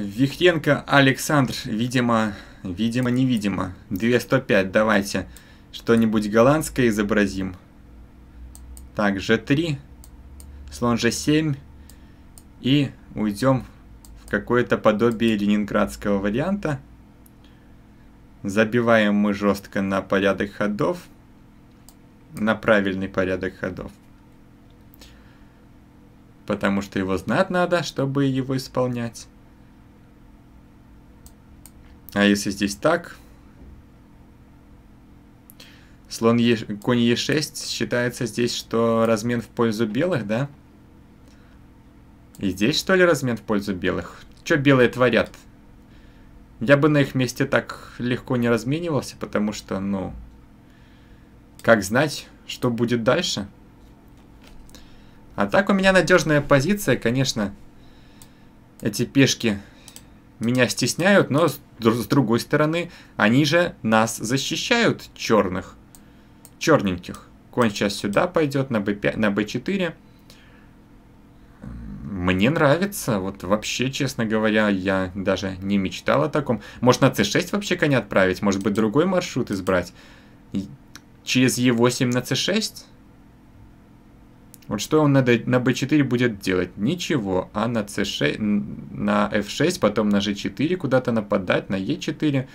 Вихтенко Александр, видимо, видимо, невидимо. 205, давайте что-нибудь голландское изобразим. Так, g3, слон g7 и уйдем в какое-то подобие ленинградского варианта. Забиваем мы жестко на порядок ходов, на правильный порядок ходов. Потому что его знать надо, чтобы его исполнять. А если здесь так? Слон е... конь Е6 считается здесь, что размен в пользу белых, да? И здесь, что ли, размен в пользу белых? Чё белые творят? Я бы на их месте так легко не разменивался, потому что, ну... Как знать, что будет дальше? А так у меня надежная позиция, конечно. Эти пешки меня стесняют, но с, другой стороны, они же нас защищают, черных, черненьких. Конь сейчас сюда пойдет, на, b5, на b4. Мне нравится, вот вообще, честно говоря, я даже не мечтал о таком. Может на c6 вообще коня отправить, может быть другой маршрут избрать? Через e8 на c6? Вот что он на, на b4 будет делать? Ничего. А на, c6, на f6, потом на g4 куда-то нападать, на e4.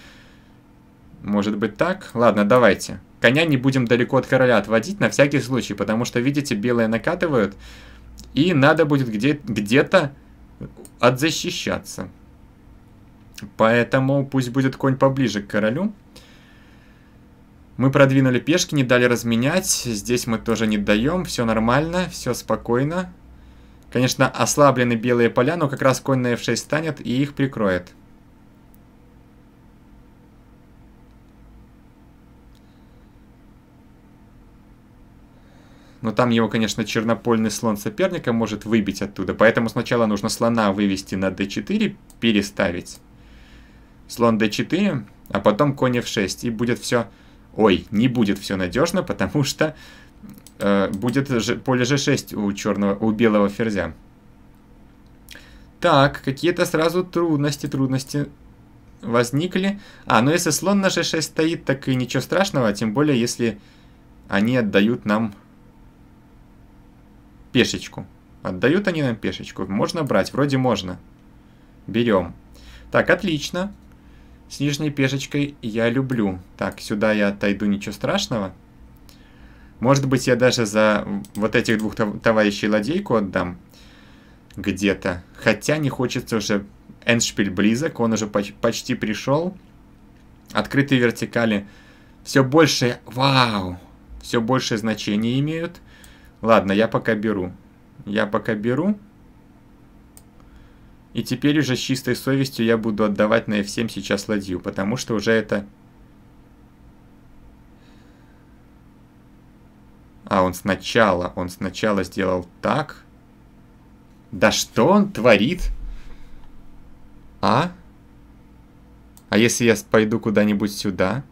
Может быть так? Ладно, давайте. Коня не будем далеко от короля отводить на всякий случай, потому что, видите, белые накатывают, и надо будет где-то где, где отзащищаться. Поэтому пусть будет конь поближе к королю. Мы продвинули пешки, не дали разменять. Здесь мы тоже не даем. Все нормально, все спокойно. Конечно, ослаблены белые поля, но как раз конь на f6 станет и их прикроет. Но там его, конечно, чернопольный слон соперника может выбить оттуда. Поэтому сначала нужно слона вывести на d4, переставить. Слон d4, а потом конь f6. И будет все Ой, не будет все надежно, потому что э, будет же, поле g6 у черного, у белого ферзя. Так, какие-то сразу трудности, трудности возникли. А, ну если слон на g6 стоит, так и ничего страшного, тем более если они отдают нам пешечку. Отдают они нам пешечку. Можно брать, вроде можно. Берем. Так, отлично. С нижней пешечкой я люблю. Так, сюда я отойду, ничего страшного. Может быть, я даже за вот этих двух товарищей ладейку отдам. Где-то. Хотя не хочется уже... Эндшпиль близок, он уже поч почти пришел. Открытые вертикали все больше... Вау! Все большее значение имеют. Ладно, я пока беру. Я пока беру. И теперь уже с чистой совестью я буду отдавать на F7 сейчас ладью, потому что уже это... А, он сначала, он сначала сделал так. Да что он творит? А? А если я пойду куда-нибудь сюда?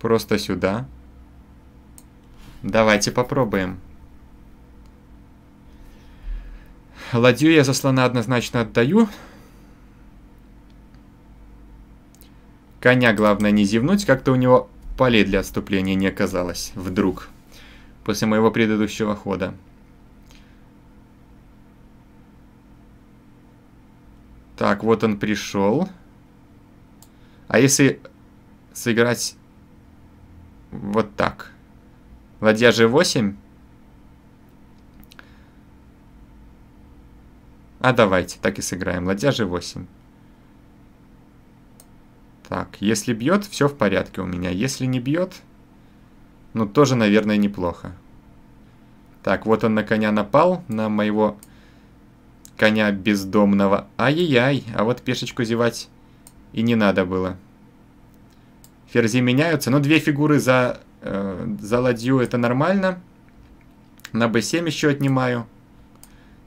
Просто сюда. Сюда. Давайте попробуем. Ладью я за слона однозначно отдаю. Коня главное не зевнуть, как-то у него полей для отступления не оказалось. Вдруг. После моего предыдущего хода. Так, вот он пришел. А если сыграть вот так? Ладья g8. А давайте, так и сыграем. Ладья g8. Так, если бьет, все в порядке у меня. Если не бьет, ну тоже, наверное, неплохо. Так, вот он на коня напал, на моего коня бездомного. Ай-яй-яй, а вот пешечку зевать и не надо было. Ферзи меняются, но ну, две фигуры за Э, за ладью это нормально. На b7 еще отнимаю.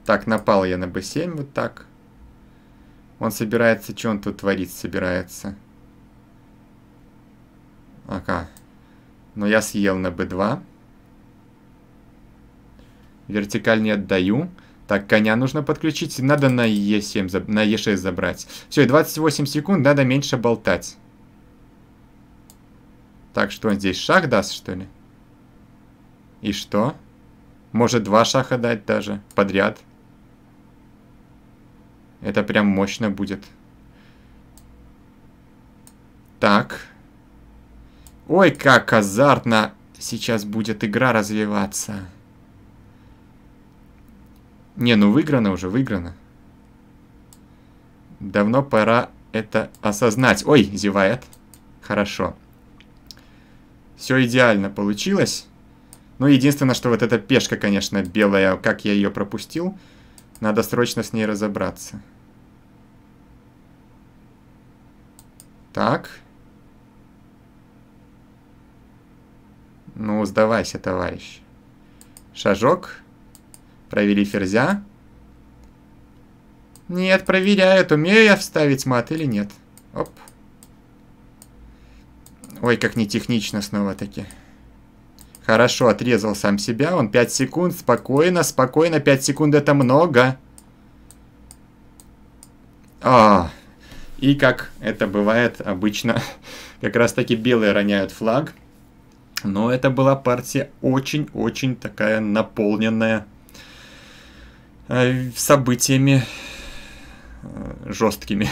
Так, напал я на b7 вот так. Он собирается, что он тут творить собирается? Ага. Но я съел на b2. Вертикаль не отдаю. Так, коня нужно подключить. Надо на e7, на e6 забрать. Все, и 28 секунд надо меньше болтать. Так что он здесь шах даст, что ли? И что? Может два шаха дать даже подряд? Это прям мощно будет. Так. Ой, как азартно сейчас будет игра развиваться. Не, ну выиграно уже, выиграно. Давно пора это осознать. Ой, зевает. Хорошо. Все идеально получилось. Ну, единственное, что вот эта пешка, конечно, белая, как я ее пропустил. Надо срочно с ней разобраться. Так. Ну, сдавайся, товарищ. Шажок. Провели ферзя. Нет, проверяют, умею я вставить мат или нет. Оп. Ой, как не технично снова-таки. Хорошо, отрезал сам себя. Он 5 секунд. Спокойно, спокойно. 5 секунд это много. А, и как это бывает обычно, как раз таки белые роняют флаг. Но это была партия очень-очень такая наполненная э, событиями э, жесткими.